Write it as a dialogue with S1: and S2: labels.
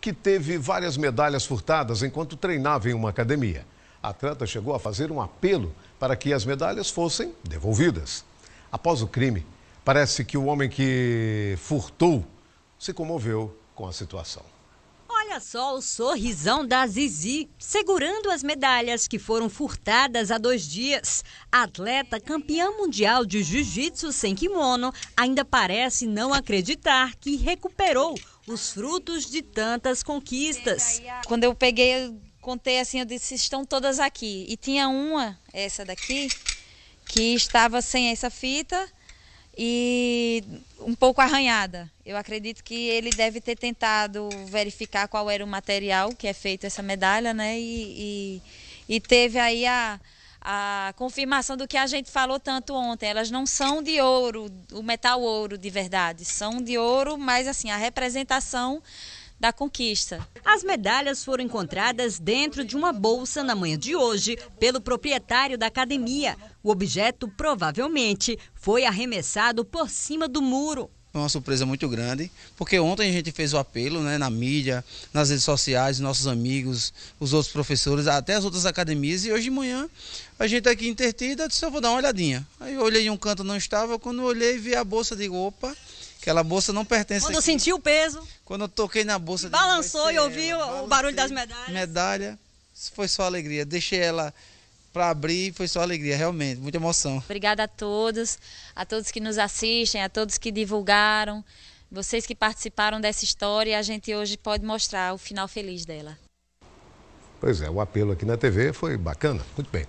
S1: que teve várias medalhas furtadas enquanto treinava em uma academia. A atleta chegou a fazer um apelo para que as medalhas fossem devolvidas. Após o crime, parece que o homem que furtou se comoveu com a situação.
S2: Olha só o sorrisão da Zizi, segurando as medalhas que foram furtadas há dois dias. A atleta campeã mundial de jiu-jitsu sem kimono ainda parece não acreditar que recuperou os frutos de tantas conquistas. Quando eu peguei, eu contei assim, eu disse, estão todas aqui.
S3: E tinha uma, essa daqui, que estava sem essa fita e um pouco arranhada. Eu acredito que ele deve ter tentado verificar qual era o material que é feito essa medalha, né? E, e, e teve aí a, a confirmação do que a gente falou tanto ontem. Elas não são de ouro, o metal ouro de verdade. São de ouro, mas assim, a representação da
S2: conquista. As medalhas foram encontradas dentro de uma bolsa na manhã de hoje pelo proprietário da academia. O objeto provavelmente foi arremessado por cima do muro.
S4: Foi uma surpresa muito grande, porque ontem a gente fez o apelo né, na mídia, nas redes sociais, nossos amigos, os outros professores, até as outras academias, e hoje de manhã a gente aqui intertida, disse, eu vou dar uma olhadinha. Aí eu olhei em um canto, não estava, quando eu olhei vi a bolsa, digo, opa, Aquela bolsa não pertence. Quando aqui. sentiu o peso. Quando eu toquei na bolsa. Balançou e ouviu o barulho das medalhas. Medalha. Foi só alegria. Deixei ela para abrir foi só alegria, realmente, muita emoção.
S3: Obrigada a todos, a todos que nos assistem, a todos que divulgaram, vocês que participaram dessa história, a gente hoje pode mostrar o final feliz dela.
S1: Pois é, o apelo aqui na TV foi bacana, muito bem.